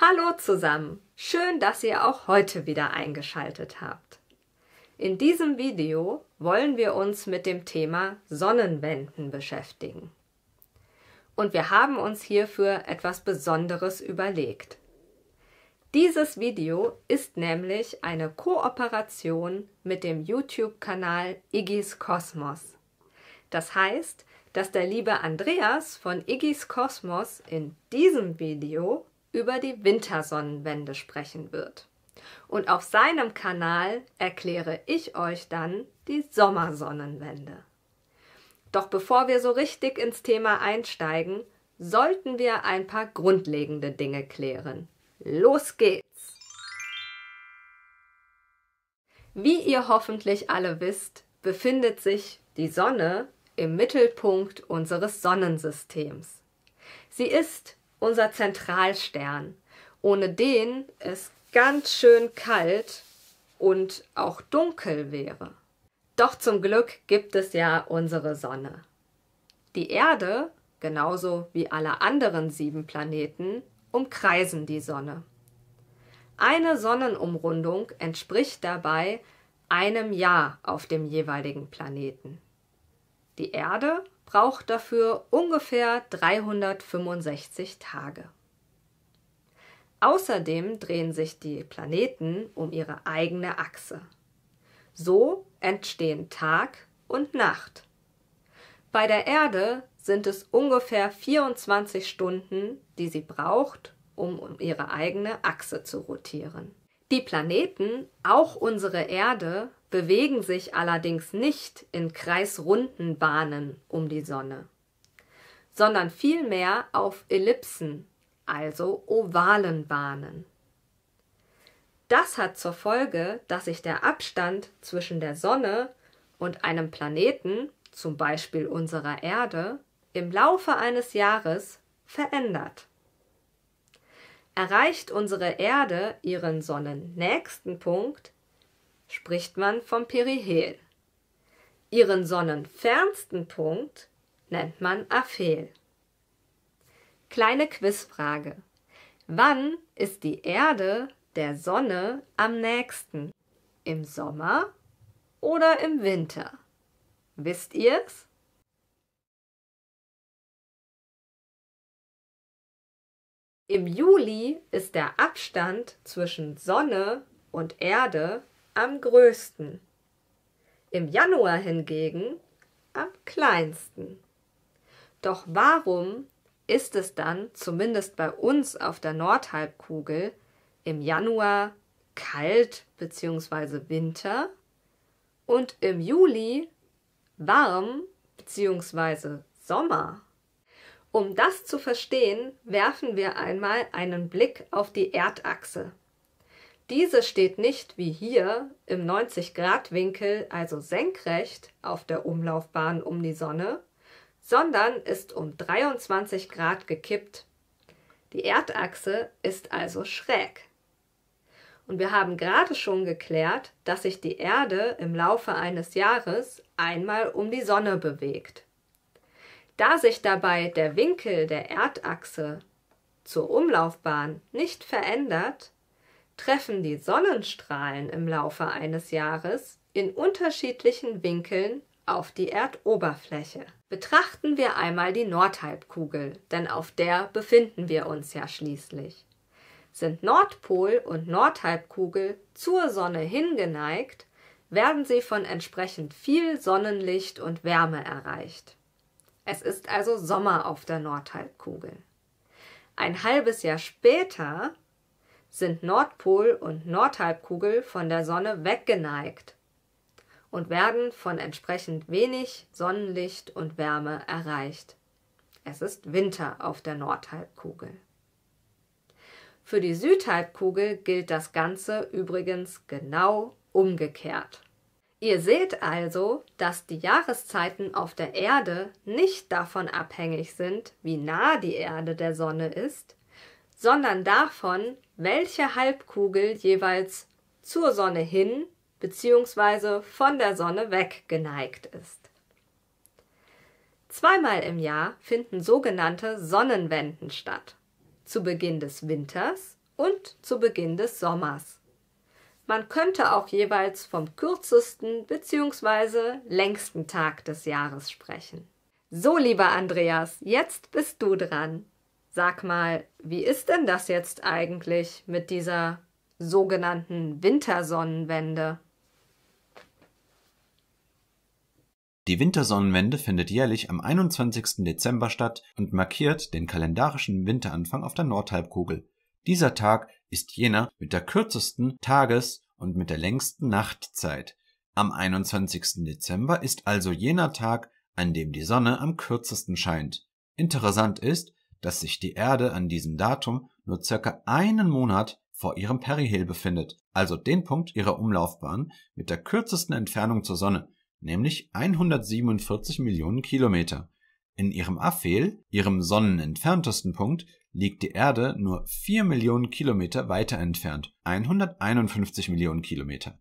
Hallo zusammen! Schön, dass ihr auch heute wieder eingeschaltet habt. In diesem Video wollen wir uns mit dem Thema Sonnenwenden beschäftigen. Und wir haben uns hierfür etwas Besonderes überlegt. Dieses Video ist nämlich eine Kooperation mit dem YouTube-Kanal Iggy's Kosmos. Das heißt, dass der liebe Andreas von Iggy's Kosmos in diesem Video über die Wintersonnenwende sprechen wird. Und auf seinem Kanal erkläre ich euch dann die Sommersonnenwende. Doch bevor wir so richtig ins Thema einsteigen, sollten wir ein paar grundlegende Dinge klären. Los geht's! Wie ihr hoffentlich alle wisst, befindet sich die Sonne im Mittelpunkt unseres Sonnensystems. Sie ist unser Zentralstern. Ohne den es ganz schön kalt und auch dunkel wäre. Doch zum Glück gibt es ja unsere Sonne. Die Erde, genauso wie alle anderen sieben Planeten, umkreisen die Sonne. Eine Sonnenumrundung entspricht dabei einem Jahr auf dem jeweiligen Planeten. Die Erde braucht dafür ungefähr 365 Tage. Außerdem drehen sich die Planeten um ihre eigene Achse. So entstehen Tag und Nacht. Bei der Erde sind es ungefähr 24 Stunden, die sie braucht, um um ihre eigene Achse zu rotieren. Die Planeten, auch unsere Erde, bewegen sich allerdings nicht in kreisrunden Bahnen um die Sonne, sondern vielmehr auf Ellipsen, also ovalen Bahnen. Das hat zur Folge, dass sich der Abstand zwischen der Sonne und einem Planeten, zum Beispiel unserer Erde, im Laufe eines Jahres verändert. Erreicht unsere Erde ihren sonnennächsten Punkt, spricht man vom Perihel. Ihren sonnenfernsten Punkt nennt man Aphel. Kleine Quizfrage. Wann ist die Erde der Sonne am nächsten? Im Sommer oder im Winter? Wisst ihr's? Im Juli ist der Abstand zwischen Sonne und Erde am größten, im Januar hingegen am kleinsten. Doch warum ist es dann, zumindest bei uns auf der Nordhalbkugel, im Januar kalt bzw. Winter und im Juli warm bzw. Sommer? Um das zu verstehen, werfen wir einmal einen Blick auf die Erdachse. Diese steht nicht wie hier im 90-Grad-Winkel, also senkrecht, auf der Umlaufbahn um die Sonne, sondern ist um 23 Grad gekippt. Die Erdachse ist also schräg. Und wir haben gerade schon geklärt, dass sich die Erde im Laufe eines Jahres einmal um die Sonne bewegt. Da sich dabei der Winkel der Erdachse zur Umlaufbahn nicht verändert, treffen die Sonnenstrahlen im Laufe eines Jahres in unterschiedlichen Winkeln auf die Erdoberfläche. Betrachten wir einmal die Nordhalbkugel, denn auf der befinden wir uns ja schließlich. Sind Nordpol und Nordhalbkugel zur Sonne hingeneigt, werden sie von entsprechend viel Sonnenlicht und Wärme erreicht. Es ist also Sommer auf der Nordhalbkugel. Ein halbes Jahr später sind Nordpol und Nordhalbkugel von der Sonne weggeneigt und werden von entsprechend wenig Sonnenlicht und Wärme erreicht. Es ist Winter auf der Nordhalbkugel. Für die Südhalbkugel gilt das Ganze übrigens genau umgekehrt. Ihr seht also, dass die Jahreszeiten auf der Erde nicht davon abhängig sind, wie nah die Erde der Sonne ist, sondern davon, welche Halbkugel jeweils zur Sonne hin bzw. von der Sonne weg geneigt ist. Zweimal im Jahr finden sogenannte Sonnenwenden statt, zu Beginn des Winters und zu Beginn des Sommers. Man könnte auch jeweils vom kürzesten bzw. längsten Tag des Jahres sprechen. So, lieber Andreas, jetzt bist du dran. Sag mal, wie ist denn das jetzt eigentlich mit dieser sogenannten Wintersonnenwende? Die Wintersonnenwende findet jährlich am 21. Dezember statt und markiert den kalendarischen Winteranfang auf der Nordhalbkugel. Dieser Tag ist jener mit der kürzesten Tages- und mit der längsten Nachtzeit. Am 21. Dezember ist also jener Tag, an dem die Sonne am kürzesten scheint. Interessant ist, dass sich die Erde an diesem Datum nur circa einen Monat vor ihrem Perihel befindet, also den Punkt ihrer Umlaufbahn mit der kürzesten Entfernung zur Sonne, nämlich 147 Millionen Kilometer. In ihrem Aphel, ihrem sonnenentferntesten Punkt, liegt die Erde nur 4 Millionen Kilometer weiter entfernt, 151 Millionen Kilometer.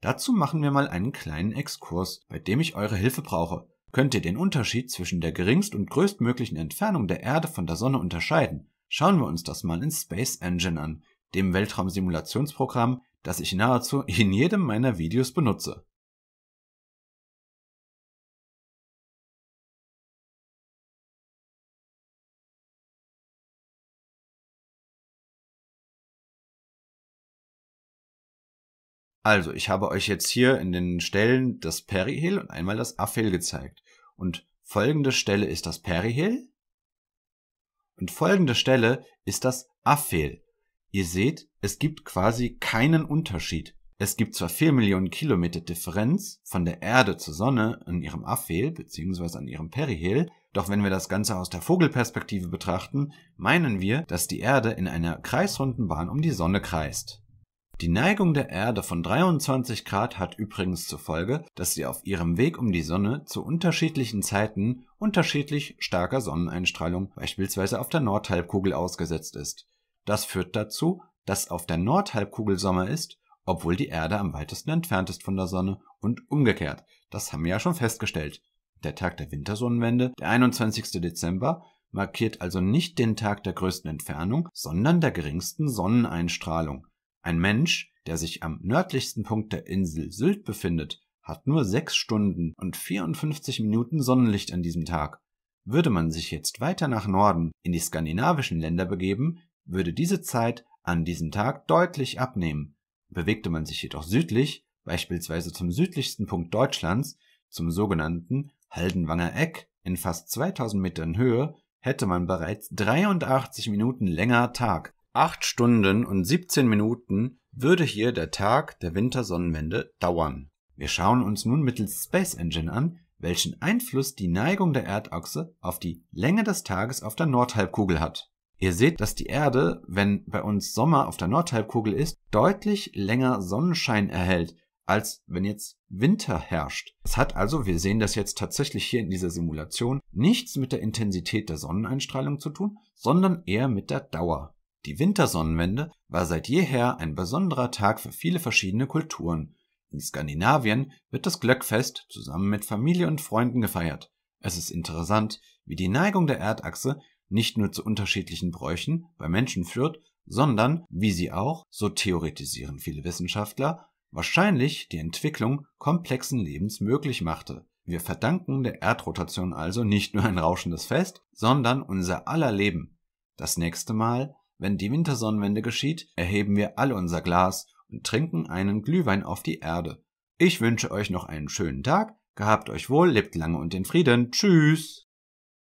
Dazu machen wir mal einen kleinen Exkurs, bei dem ich eure Hilfe brauche. Könnt ihr den Unterschied zwischen der geringst und größtmöglichen Entfernung der Erde von der Sonne unterscheiden? Schauen wir uns das mal in Space Engine an, dem Weltraumsimulationsprogramm, das ich nahezu in jedem meiner Videos benutze. Also, ich habe euch jetzt hier in den Stellen das Perihel und einmal das Aphel gezeigt. Und folgende Stelle ist das Perihel und folgende Stelle ist das Aphel. Ihr seht, es gibt quasi keinen Unterschied. Es gibt zwar 4 Millionen Kilometer Differenz von der Erde zur Sonne an ihrem Aphel bzw. an ihrem Perihel, doch wenn wir das Ganze aus der Vogelperspektive betrachten, meinen wir, dass die Erde in einer kreisrunden Bahn um die Sonne kreist. Die Neigung der Erde von 23 Grad hat übrigens zur Folge, dass sie auf ihrem Weg um die Sonne zu unterschiedlichen Zeiten unterschiedlich starker Sonneneinstrahlung beispielsweise auf der Nordhalbkugel ausgesetzt ist. Das führt dazu, dass auf der Nordhalbkugel Sommer ist, obwohl die Erde am weitesten entfernt ist von der Sonne und umgekehrt. Das haben wir ja schon festgestellt. Der Tag der Wintersonnenwende, der 21. Dezember, markiert also nicht den Tag der größten Entfernung, sondern der geringsten Sonneneinstrahlung. Ein Mensch, der sich am nördlichsten Punkt der Insel Sylt befindet, hat nur 6 Stunden und 54 Minuten Sonnenlicht an diesem Tag. Würde man sich jetzt weiter nach Norden in die skandinavischen Länder begeben, würde diese Zeit an diesem Tag deutlich abnehmen. Bewegte man sich jedoch südlich, beispielsweise zum südlichsten Punkt Deutschlands, zum sogenannten Haldenwanger Eck in fast 2000 Metern Höhe, hätte man bereits 83 Minuten länger Tag. 8 Stunden und 17 Minuten würde hier der Tag der Wintersonnenwende dauern. Wir schauen uns nun mittels Space Engine an, welchen Einfluss die Neigung der Erdachse auf die Länge des Tages auf der Nordhalbkugel hat. Ihr seht, dass die Erde, wenn bei uns Sommer auf der Nordhalbkugel ist, deutlich länger Sonnenschein erhält, als wenn jetzt Winter herrscht. Das hat also, wir sehen das jetzt tatsächlich hier in dieser Simulation, nichts mit der Intensität der Sonneneinstrahlung zu tun, sondern eher mit der Dauer. Die Wintersonnenwende war seit jeher ein besonderer Tag für viele verschiedene Kulturen. In Skandinavien wird das Glöckfest zusammen mit Familie und Freunden gefeiert. Es ist interessant, wie die Neigung der Erdachse nicht nur zu unterschiedlichen Bräuchen bei Menschen führt, sondern wie sie auch, so theoretisieren viele Wissenschaftler, wahrscheinlich die Entwicklung komplexen Lebens möglich machte. Wir verdanken der Erdrotation also nicht nur ein rauschendes Fest, sondern unser aller Leben. Das nächste Mal wenn die Wintersonnenwende geschieht, erheben wir alle unser Glas und trinken einen Glühwein auf die Erde. Ich wünsche euch noch einen schönen Tag, gehabt euch wohl, lebt lange und in Frieden. Tschüss!